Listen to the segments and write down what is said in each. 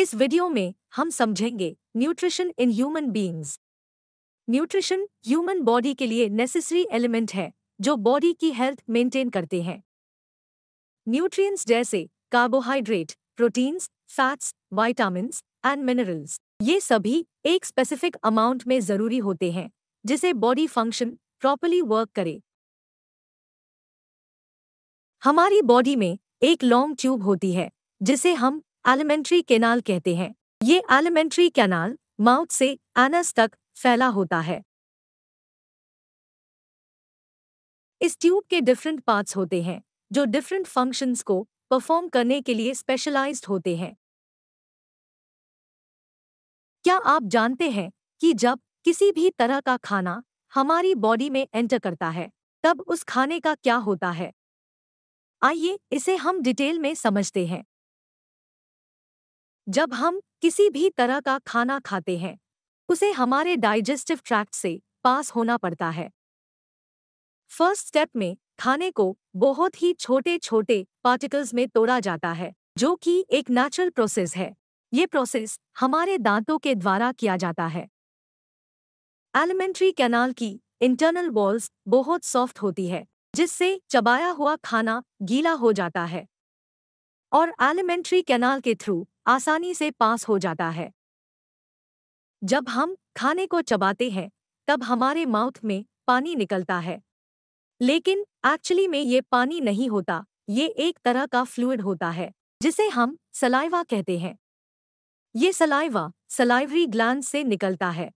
इस वीडियो में हम समझेंगे nutrition in human beings. Nutrition human body के लिए नेसेसरी एलिमेंट है जो बॉडी की हेल्थ मेंटेन करते हैं न्यूट्रिएंट्स जैसे carbohydrate proteins fats vitamin and minerals ये सभी एक स्पेसिफिक अमाउंट में जरूरी होते हैं जिसे बॉडी फंक्शन प्रॉपरली वर्क करे हमारी बॉडी में एक लॉन्ग ट्यूब होती है जिसे हम एलिमेंट्री केनाल कहते हैं ये एलिमेंट्री कैनाल माउथ से एनस तक फैला होता है इस ट्यूब के डिफरेंट पार्ट्स होते हैं जो डिफरेंट फंक्शंस को परफॉर्म करने के लिए स्पेशलाइज्ड होते हैं क्या आप जानते हैं कि जब किसी भी तरह का खाना हमारी बॉडी में एंटर करता है तब उस खाने का क्या होता है आइए इसे हम डिटेल में समझते हैं जब हम किसी भी तरह का खाना खाते हैं उसे हमारे डाइजेस्टिव ट्रैक्ट से पास होना पड़ता है फर्स्ट स्टेप में खाने को बहुत ही छोटे छोटे पार्टिकल्स में तोड़ा जाता है जो कि एक नेचुरल प्रोसेस है ये प्रोसेस हमारे दांतों के द्वारा किया जाता है एलिमेंट्री कैनाल की इंटरनल वॉल्स बहुत सॉफ्ट होती है जिससे चबाया हुआ खाना गीला हो जाता है और एलिमेंट्री कैनाल के थ्रू आसानी से पास हो जाता है जब हम खाने को चबाते हैं तब हमारे माउथ में पानी निकलता है लेकिन एक्चुअली में ये पानी नहीं होता ये एक तरह का फ्लूड होता है जिसे हम सलाइवा कहते हैं ये सलाइवा सलाइवरी ग्लैंड से निकलता है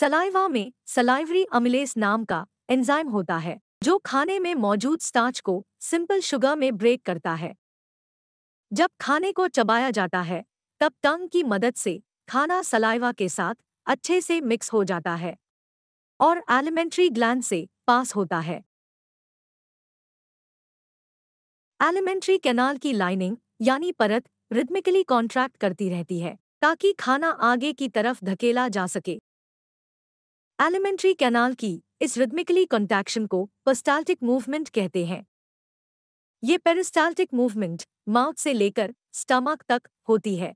सलाइवा में सलाइवरी अमिलेस नाम का एंजाइम होता है जो खाने में मौजूद स्टार्च को सिंपल शुगर में ब्रेक करता है जब खाने को चबाया जाता है तब टंग की मदद से खाना सलाइवा के साथ अच्छे से मिक्स हो जाता है और एलिमेंट्री ग्लैंड से पास होता है एलिमेंट्री कैनाल की लाइनिंग यानी परत रिदमिकली कॉन्ट्रैक्ट करती रहती है ताकि खाना आगे की तरफ धकेला जा सके एलिमेंट्री कैनाल की इस रिदमिकली कॉन्टैक्शन को पस्टाल्टिक मूवमेंट कहते हैं ये पेरिस्टाल्टिक मूवमेंट माउथ से लेकर स्टमक तक होती है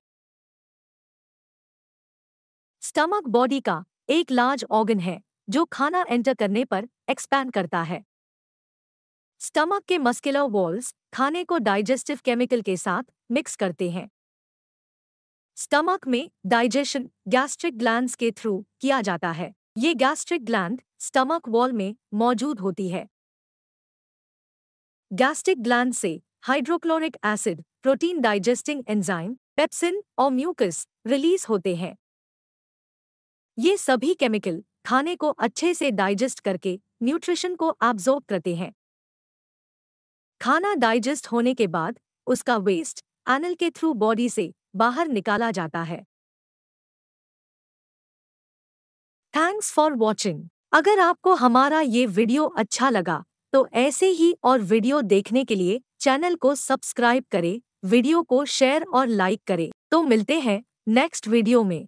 स्टमक बॉडी का एक लार्ज ऑर्गन है जो खाना एंटर करने पर एक्सपैंड करता है स्टमक के मस्कुलर वॉल्स खाने को डाइजेस्टिव केमिकल के साथ मिक्स करते हैं स्टमक में डाइजेशन गैस्ट्रिक ग्लैंड के थ्रू किया जाता है ये गैस्ट्रिक ग्लैंड स्टमक वॉल में मौजूद होती है गैस्ट्रिक ग्लैंड से hydrochloric acid protein digesting enzyme pepsin और म्यूकस रिलीज होते हैं ये सभी केमिकल खाने को अच्छे से डाइजेस्ट करके न्यूट्रिशन को एब्जॉर्ब करते हैं खाना डाइजेस्ट होने के बाद उसका वेस्ट एनल के थ्रू बॉडी से बाहर निकाला जाता है थैंक्स फॉर वॉचिंग अगर आपको हमारा ये वीडियो अच्छा लगा तो ऐसे ही और वीडियो देखने के लिए चैनल को सब्सक्राइब करें वीडियो को शेयर और लाइक करें तो मिलते हैं नेक्स्ट वीडियो में